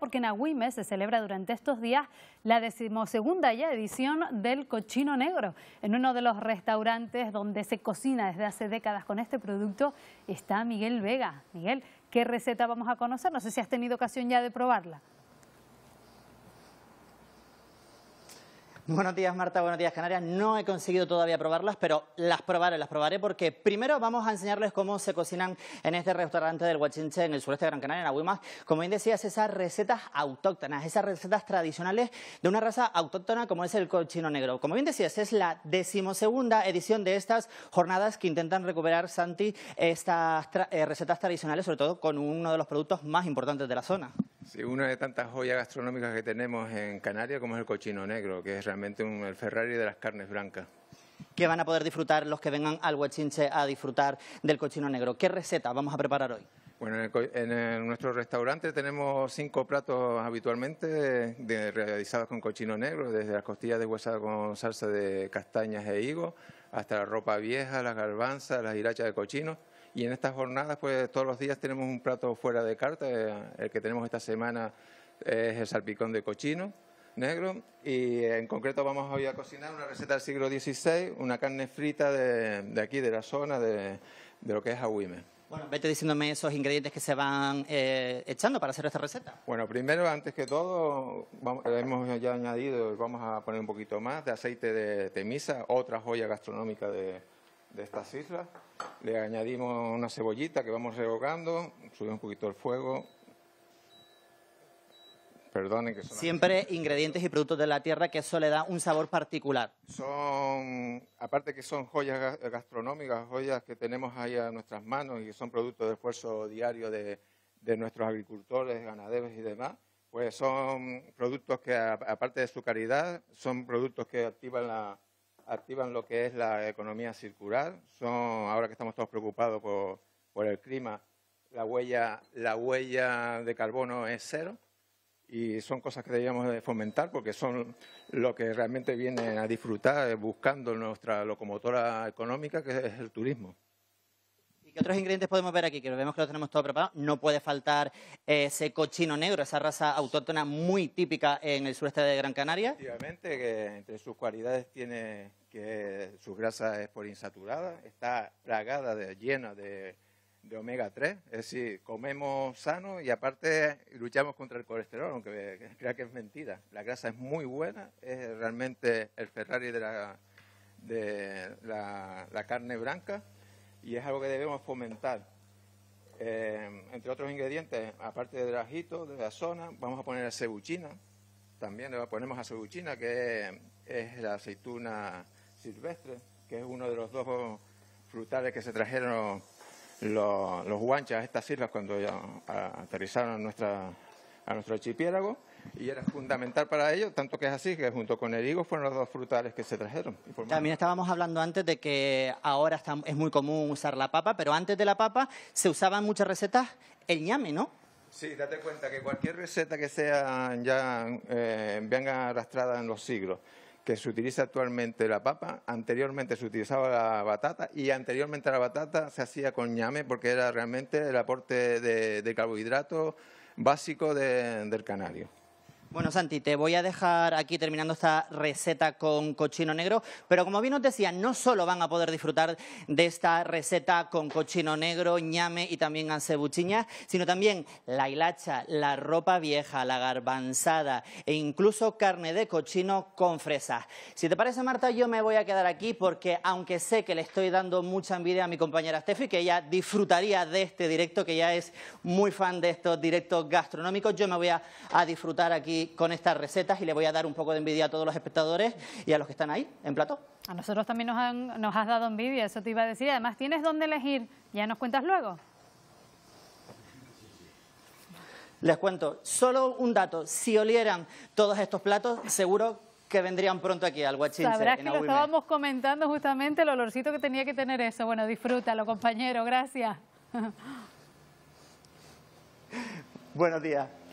porque en Agüimes se celebra durante estos días la decimosegunda ya edición del cochino negro. En uno de los restaurantes donde se cocina desde hace décadas con este producto está Miguel Vega. Miguel, ¿qué receta vamos a conocer? No sé si has tenido ocasión ya de probarla. Buenos días, Marta. Buenos días, Canarias. No he conseguido todavía probarlas, pero las probaré, las probaré porque primero vamos a enseñarles cómo se cocinan en este restaurante del Huachinche en el sureste de Gran Canaria, en Agüimas. Como bien decías, esas recetas autóctonas, esas recetas tradicionales de una raza autóctona como es el cochino negro. Como bien decías, es la decimosegunda edición de estas jornadas que intentan recuperar, Santi, estas eh, recetas tradicionales, sobre todo con uno de los productos más importantes de la zona una de tantas joyas gastronómicas que tenemos en Canarias, como es el cochino negro, que es realmente un, el Ferrari de las carnes blancas. ¿Qué van a poder disfrutar los que vengan al Huachinche a disfrutar del cochino negro. ¿Qué receta vamos a preparar hoy? Bueno, en, nuestro restaurante tenemos cinco platos habitualmente realizados con cochino negro, desde las costillas de huesada con salsa de castañas e higo, hasta la ropa vieja, las garbanzas, las hilachas de cochino y en estas jornadas, pues todos los días tenemos un plato fuera de carta. El que tenemos esta semana es el salpicón de cochino negro y en concreto vamos hoy a cocinar una receta del siglo XVI, una carne frita de, aquí, de la zona, de, lo que es Agüime. Bueno, vete diciéndome esos ingredientes que se van eh, echando para hacer esta receta. Bueno, primero, antes que todo, vamos, hemos ya añadido, vamos a poner un poquito más de aceite de temisa, otra joya gastronómica de, de estas islas. Le añadimos una cebollita que vamos rehogando, sube un poquito el fuego. Perdonen que son... Siempre ingredientes y productos de la tierra que eso le da un sabor particular. Son, aparte que son joyas gastronómicas, joyas que tenemos ahí a nuestras manos y son productos de esfuerzo diario de, de nuestros agricultores, ganaderos y demás, pues son productos que, aparte de su caridad, son productos que activan la, activan lo que es la economía circular. Son, ahora que estamos todos preocupados por, por el clima, la huella, la huella de carbono es cero y son cosas que debíamos fomentar porque son lo que realmente vienen a disfrutar eh, buscando nuestra locomotora económica, que es el turismo. ¿Qué otros ingredientes podemos ver aquí? Que vemos que lo tenemos todo preparado. No puede faltar ese cochino negro, esa raza autóctona muy típica en el sureste de Gran Canaria. Efectivamente, que entre sus cualidades tiene que su grasa es por insaturada, está plagada, llena de, omega 3. Es decir, comemos sano y aparte luchamos contra el colesterol, aunque crea que es mentira. La grasa es muy buena, es realmente el Ferrari de la, la carne blanca y es algo que debemos fomentar. Eh, entre otros ingredientes, aparte del ajito, de la zona, vamos a poner cebuchina, También le ponemos cebuchina, que es, la aceituna silvestre, que es uno de los dos frutales que se trajeron los, los a estas islas cuando aterrizaron nuestras... nuestra, a nuestro archipiélago y era fundamental para ello, tanto que es así que junto con el higo fueron los dos frutales que se trajeron. También estábamos hablando antes de que ahora es muy común usar la papa, pero antes de la papa se usaban muchas recetas el ñame, ¿no? Sí, date cuenta que cualquier receta que sea ya eh, venga arrastrada en los siglos, que se utiliza actualmente la papa, anteriormente se utilizaba la batata y anteriormente la batata se hacía con ñame porque era realmente el aporte de, de carbohidratos básico del canario. Bueno, Santi, te voy a dejar aquí terminando esta receta con cochino negro, pero como bien os decía, no solo van a poder disfrutar de esta receta con cochino negro, ñame y también ansebuchiña, sino también la hilacha, la ropa vieja, la garbanzada e incluso carne de cochino con fresas. Si te parece, Marta, yo me voy a quedar aquí porque aunque sé que le estoy dando mucha envidia a mi compañera Steffi, que ella disfrutaría de este directo, que ya es muy fan de estos directos gastronómicos, yo me voy a disfrutar aquí con estas recetas y le voy a dar un poco de envidia a todos los espectadores y a los que están ahí en plato. A nosotros también nos, has dado envidia, eso te iba a decir. Además, tienes dónde elegir. Ya nos cuentas luego. Les cuento, solo un dato, si olieran todos estos platos, seguro que vendrían pronto aquí al verdad Sabrás que lo estábamos comentando justamente el olorcito que tenía que tener eso. Bueno, disfrútalo, compañero, gracias. Buenos días.